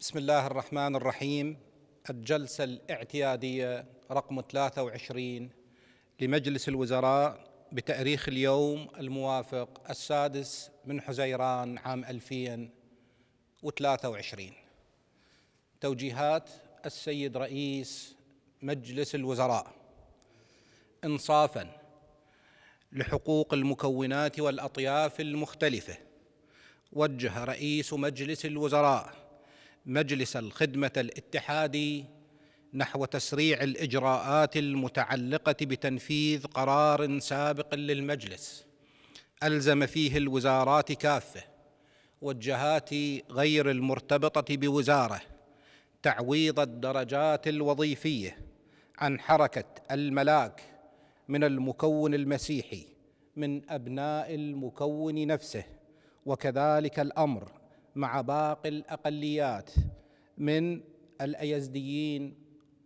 بسم الله الرحمن الرحيم الجلسة الاعتيادية رقم 23 لمجلس الوزراء بتاريخ اليوم الموافق السادس من حزيران عام 2023 توجيهات السيد رئيس مجلس الوزراء انصافا لحقوق المكونات والأطياف المختلفة وجه رئيس مجلس الوزراء مجلس الخدمه الاتحادي نحو تسريع الاجراءات المتعلقه بتنفيذ قرار سابق للمجلس الزم فيه الوزارات كافه والجهات غير المرتبطه بوزاره تعويض الدرجات الوظيفيه عن حركه الملاك من المكون المسيحي من ابناء المكون نفسه وكذلك الامر مع باقي الاقليات من الايزديين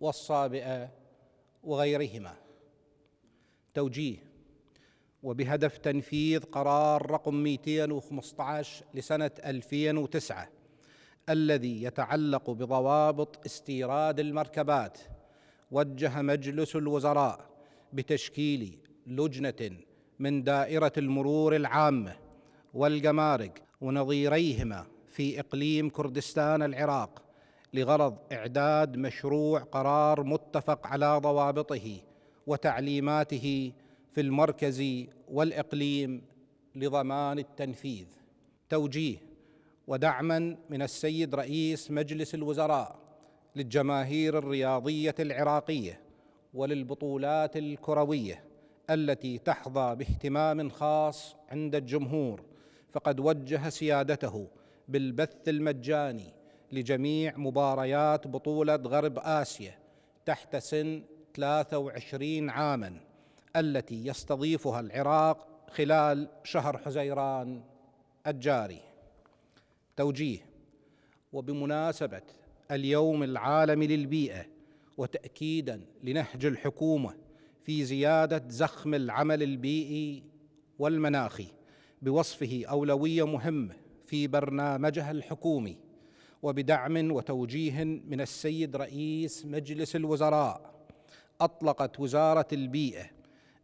والصابئه وغيرهما توجيه وبهدف تنفيذ قرار رقم 215 لسنه 2009 الذي يتعلق بضوابط استيراد المركبات وجه مجلس الوزراء بتشكيل لجنه من دائره المرور العامه والجمارك ونظيريهما في اقليم كردستان العراق لغرض اعداد مشروع قرار متفق على ضوابطه وتعليماته في المركز والاقليم لضمان التنفيذ توجيه ودعما من السيد رئيس مجلس الوزراء للجماهير الرياضيه العراقيه وللبطولات الكرويه التي تحظى باهتمام خاص عند الجمهور فقد وجه سيادته بالبث المجاني لجميع مباريات بطولة غرب آسيا تحت سن 23 عاما التي يستضيفها العراق خلال شهر حزيران الجاري توجيه وبمناسبة اليوم العالمي للبيئة وتأكيدا لنهج الحكومة في زيادة زخم العمل البيئي والمناخي بوصفه أولوية مهمة في برنامجها الحكومي وبدعم وتوجيه من السيد رئيس مجلس الوزراء اطلقت وزاره البيئه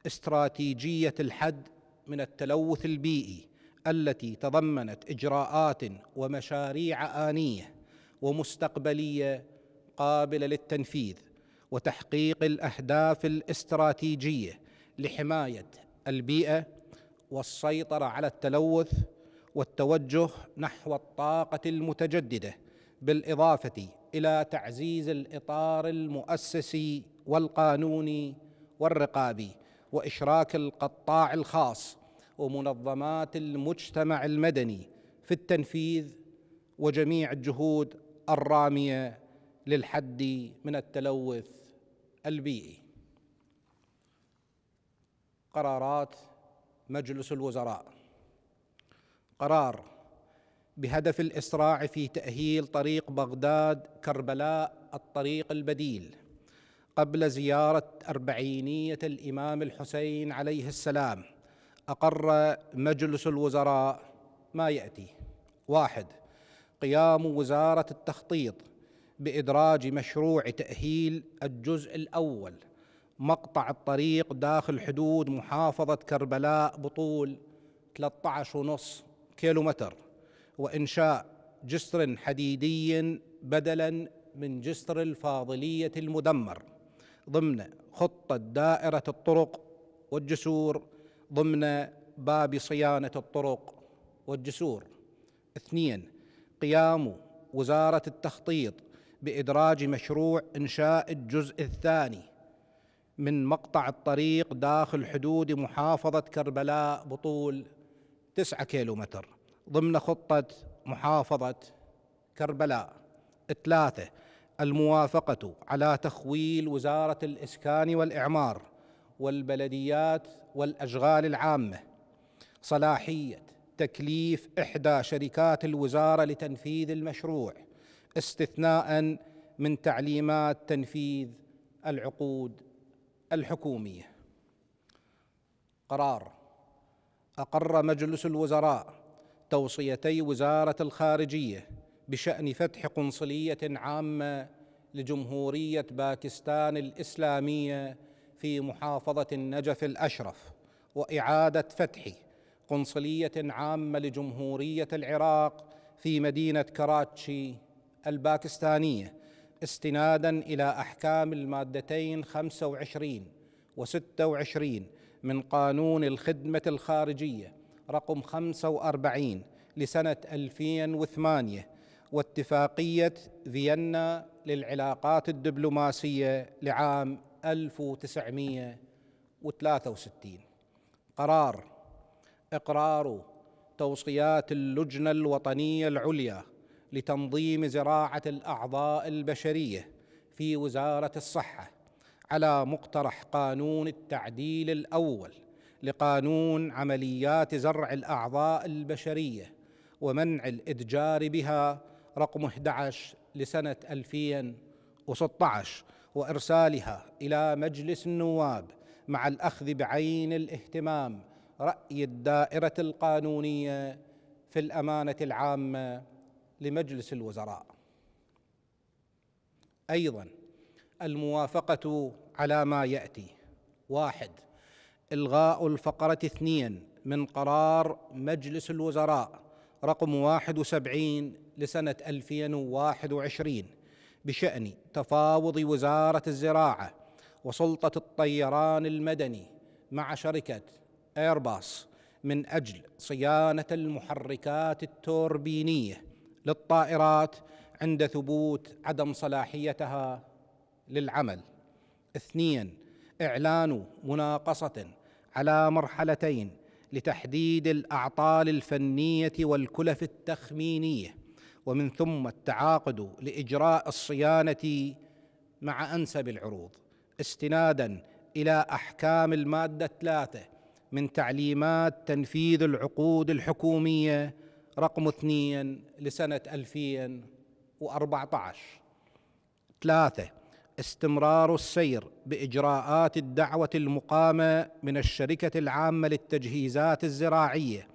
استراتيجيه الحد من التلوث البيئي التي تضمنت اجراءات ومشاريع انيه ومستقبليه قابله للتنفيذ وتحقيق الاهداف الاستراتيجيه لحمايه البيئه والسيطره على التلوث والتوجه نحو الطاقه المتجدده بالاضافه الى تعزيز الاطار المؤسسي والقانوني والرقابي واشراك القطاع الخاص ومنظمات المجتمع المدني في التنفيذ وجميع الجهود الراميه للحد من التلوث البيئي قرارات مجلس الوزراء قرار بهدف الاسراع في تاهيل طريق بغداد كربلاء الطريق البديل قبل زياره اربعينيه الامام الحسين عليه السلام اقر مجلس الوزراء ما ياتي واحد قيام وزاره التخطيط بادراج مشروع تاهيل الجزء الاول مقطع الطريق داخل حدود محافظه كربلاء بطول 13.5 كيلومتر وإنشاء جسر حديدي بدلا من جسر الفاضلية المدمر ضمن خطة دائرة الطرق والجسور ضمن باب صيانة الطرق والجسور اثنين قيام وزارة التخطيط بإدراج مشروع إنشاء الجزء الثاني من مقطع الطريق داخل حدود محافظة كربلاء بطول كيلو كيلومتر ضمن خطة محافظة كربلاء ثلاثة الموافقة على تخويل وزارة الإسكان والإعمار والبلديات والأشغال العامة صلاحية تكليف إحدى شركات الوزارة لتنفيذ المشروع استثناء من تعليمات تنفيذ العقود الحكومية قرار اقر مجلس الوزراء توصيتي وزاره الخارجيه بشان فتح قنصليه عامه لجمهوريه باكستان الاسلاميه في محافظه النجف الاشرف واعاده فتح قنصليه عامه لجمهوريه العراق في مدينه كراتشي الباكستانيه استنادا الى احكام المادتين 25 و26 من قانون الخدمة الخارجية رقم 45 لسنة 2008 واتفاقية فيينا للعلاقات الدبلوماسية لعام 1963 قرار إقرار توصيات اللجنة الوطنية العليا لتنظيم زراعة الأعضاء البشرية في وزارة الصحة على مقترح قانون التعديل الاول لقانون عمليات زرع الاعضاء البشريه ومنع الاتجار بها رقم 11 لسنه 2016 وارسالها الى مجلس النواب مع الاخذ بعين الاهتمام راي الدائره القانونيه في الامانه العامه لمجلس الوزراء ايضا الموافقه على ما ياتي واحد الغاء الفقره اثنين من قرار مجلس الوزراء رقم واحد وسبعين لسنه الفين وواحد وعشرين بشان تفاوض وزاره الزراعه وسلطه الطيران المدني مع شركه ايرباص من اجل صيانه المحركات التوربينيه للطائرات عند ثبوت عدم صلاحيتها للعمل اثنين اعلان مناقصه على مرحلتين لتحديد الاعطال الفنيه والكلف التخمينيه ومن ثم التعاقد لاجراء الصيانه مع انسب العروض استنادا الى احكام الماده ثلاثه من تعليمات تنفيذ العقود الحكوميه رقم اثنين لسنه 2014 ثلاثه استمرار السير باجراءات الدعوه المقامه من الشركه العامه للتجهيزات الزراعيه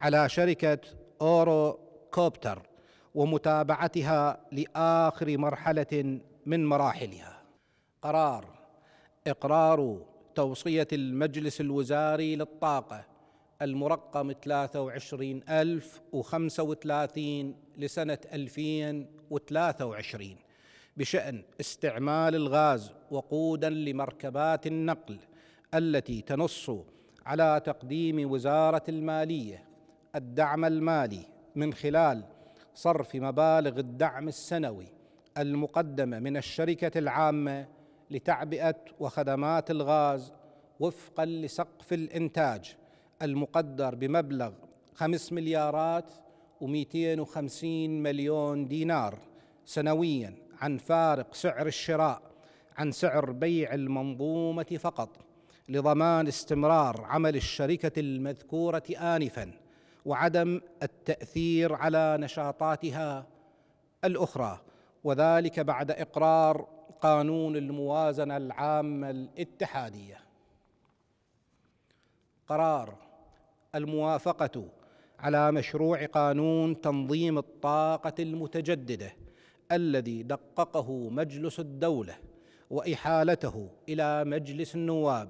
على شركه اورو كوبتر ومتابعتها لاخر مرحله من مراحلها قرار اقرار توصيه المجلس الوزاري للطاقه المرقم 23035 لسنه 2023 بشان استعمال الغاز وقودا لمركبات النقل التي تنص على تقديم وزاره الماليه الدعم المالي من خلال صرف مبالغ الدعم السنوي المقدمه من الشركه العامه لتعبئه وخدمات الغاز وفقا لسقف الانتاج المقدر بمبلغ 5 مليارات و250 مليون دينار سنويا عن فارق سعر الشراء عن سعر بيع المنظومه فقط لضمان استمرار عمل الشركه المذكوره انفا وعدم التاثير على نشاطاتها الاخرى وذلك بعد اقرار قانون الموازنه العامه الاتحاديه قرار الموافقه على مشروع قانون تنظيم الطاقه المتجدده الذي دققه مجلس الدوله واحالته الى مجلس النواب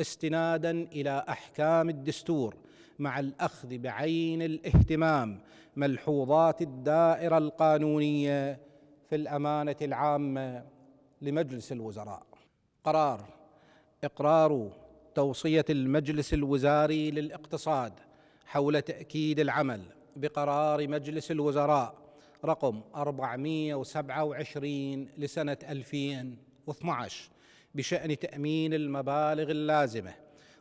استنادا الى احكام الدستور مع الاخذ بعين الاهتمام ملحوظات الدائره القانونيه في الامانه العامه لمجلس الوزراء قرار اقرار توصيه المجلس الوزاري للاقتصاد حول تاكيد العمل بقرار مجلس الوزراء رقم 427 لسنة 2012 بشأن تأمين المبالغ اللازمة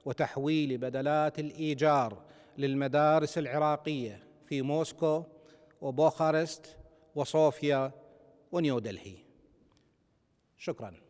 وتحويل بدلات الإيجار للمدارس العراقية في موسكو وبوخارست وصوفيا ونيودلهي شكراً